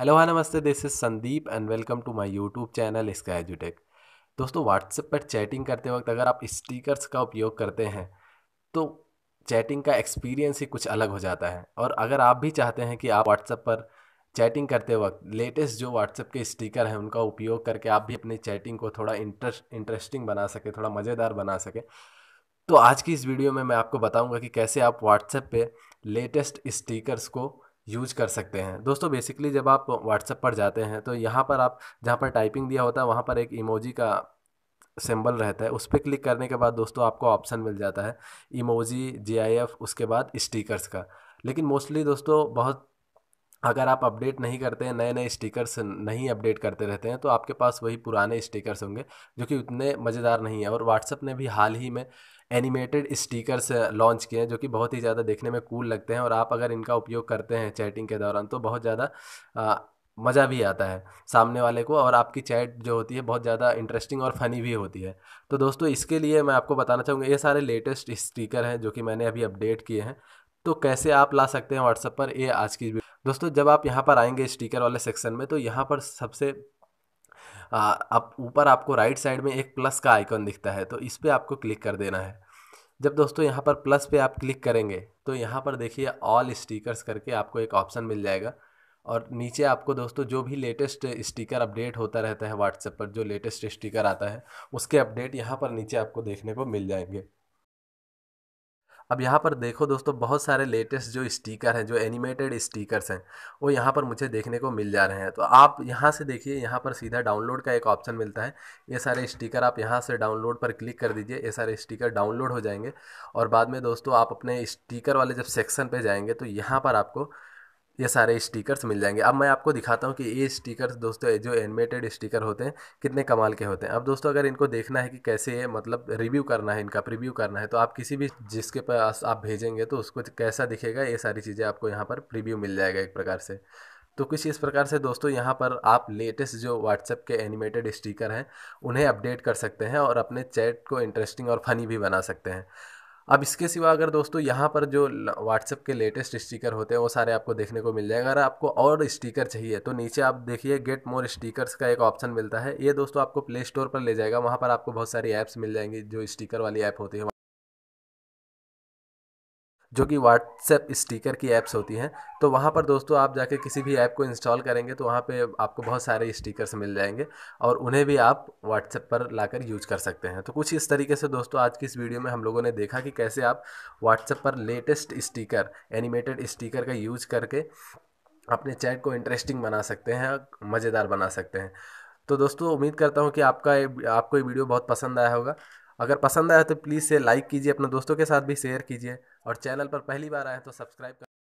hello हाँ नमस्ते this is Sandeep and welcome to my YouTube channel इसका एजुटेक दोस्तों व्हाट्सएप पर चैटिंग करते वक्त अगर आप स्टिकर्स का उपयोग करते हैं तो चैटिंग का एक्सपीरियंस ही कुछ अलग हो जाता है और अगर आप भी चाहते हैं कि आप व्हाट्सएप पर चैटिंग करते वक्त लेटेस्ट जो व्हाट्सएप के स्टिकर हैं उनका उपयोग करके आप भी अपनी चैटिंग को थोड़ा इंटरेस्ट इंटरेस्टिंग बना सके थोड़ा मज़ेदार बना सके तो आज की इस वीडियो में मैं आपको बताऊंगा कि कैसे आप व्हाट्सएप पे लेटेस्ट स्टिकर्स को यूज कर सकते हैं दोस्तों बेसिकली जब आप व्हाट्सएप पर जाते हैं तो यहाँ पर आप जहाँ पर टाइपिंग दिया होता है वहाँ पर एक इमोजी का सिंबल रहता है उस पर क्लिक करने के बाद दोस्तों आपको ऑप्शन मिल जाता है इमोजी जीआईएफ उसके बाद स्टिकर्स का लेकिन मोस्टली दोस्तों बहुत अगर आप अपडेट नहीं करते हैं नए नए स्टिकर्स नहीं अपडेट करते रहते हैं तो आपके पास वही पुराने स्टिकर्स होंगे जो कि उतने मज़ेदार नहीं है और व्हाट्सअप ने भी हाल ही में एनिमेटेड स्टिकर्स लॉन्च किए हैं जो कि बहुत ही ज़्यादा देखने में कूल लगते हैं और आप अगर इनका उपयोग करते हैं चैटिंग के दौरान तो बहुत ज़्यादा मज़ा भी आता है सामने वाले को और आपकी चैट जो होती है बहुत ज़्यादा इंटरेस्टिंग और फनी भी होती है तो दोस्तों इसके लिए मैं आपको बताना चाहूँगा ये सारे लेटेस्ट स्टिकर हैं जो कि मैंने अभी अपडेट किए हैं तो कैसे आप ला सकते हैं व्हाट्सएप पर ये आज की दोस्तों जब आप यहाँ पर आएंगे स्टिकर वाले सेक्शन में तो यहाँ पर सबसे आप ऊपर आपको राइट साइड में एक प्लस का आइकन दिखता है तो इस पर आपको क्लिक कर देना है जब दोस्तों यहाँ पर प्लस पे आप क्लिक करेंगे तो यहाँ पर देखिए ऑल स्टिकर्स करके आपको एक ऑप्शन मिल जाएगा और नीचे आपको दोस्तों जो भी लेटेस्ट स्टिकर अपडेट होता रहता है व्हाट्सएप पर जो लेटेस्ट स्टिकर आता है उसके अपडेट यहाँ पर नीचे आपको देखने को मिल जाएंगे अब यहाँ पर देखो दोस्तों बहुत सारे लेटेस्ट जो स्टिकर हैं जो एनिमेटेड स्टिकर्स हैं वो यहाँ पर मुझे देखने को मिल जा रहे हैं तो आप यहाँ से देखिए यहाँ पर सीधा डाउनलोड का एक ऑप्शन मिलता है ये सारे स्टिकर आप यहाँ से डाउनलोड पर क्लिक कर दीजिए ये सारे स्टिकर डाउनलोड हो जाएंगे और बाद में दोस्तों आप अपने स्टीकर वाले जब सेक्शन पर जाएंगे तो यहाँ पर आपको ये सारे स्टिकर्स मिल जाएंगे अब मैं आपको दिखाता हूँ कि ये स्टिकर्स दोस्तों जो एनिमेटेड स्टिकर होते हैं कितने कमाल के होते हैं अब दोस्तों अगर इनको देखना है कि कैसे ये मतलब रिव्यू करना है इनका प्रिव्यू करना है तो आप किसी भी जिसके पास आप भेजेंगे तो उसको कैसा दिखेगा ये सारी चीज़ें आपको यहाँ पर प्रिव्यू मिल जाएगा एक प्रकार से तो कुछ इस प्रकार से दोस्तों यहाँ पर आप लेटेस्ट जो व्हाट्सएप के एनिमेटेड स्टिकर हैं उन्हें अपडेट कर सकते हैं और अपने चैट को इंटरेस्टिंग और फनी भी बना सकते हैं अब इसके सिवा अगर दोस्तों यहाँ पर जो WhatsApp के लेटेस्ट स्टिकर होते हैं वो सारे आपको देखने को मिल जाएगा अगर आपको और स्टिकर चाहिए तो नीचे आप देखिए गेट मोर स्टिकर्स का एक ऑप्शन मिलता है ये दोस्तों आपको प्ले स्टोर पर ले जाएगा वहाँ पर आपको बहुत सारी ऐप्स मिल जाएंगी जो स्टिकर वाली ऐप होती है जो कि व्हाट्सएप स्टिकर की ऐप्स होती हैं तो वहाँ पर दोस्तों आप जाके किसी भी ऐप को इंस्टॉल करेंगे तो वहाँ पे आपको बहुत सारे स्टिकर्स मिल जाएंगे और उन्हें भी आप व्हाट्सएप पर लाकर यूज कर सकते हैं तो कुछ इस तरीके से दोस्तों आज की इस वीडियो में हम लोगों ने देखा कि कैसे आप व्हाट्सएप पर लेटेस्ट स्टीकर एनिमेटेड स्टीकर का यूज करके अपने चैट को इंटरेस्टिंग बना सकते हैं मज़ेदार बना सकते हैं तो दोस्तों उम्मीद करता हूँ कि आपका आपको ये वीडियो बहुत पसंद आया होगा अगर पसंद आया तो प्लीज़ से लाइक कीजिए अपने दोस्तों के साथ भी शेयर कीजिए और चैनल पर पहली बार आए तो सब्सक्राइब कर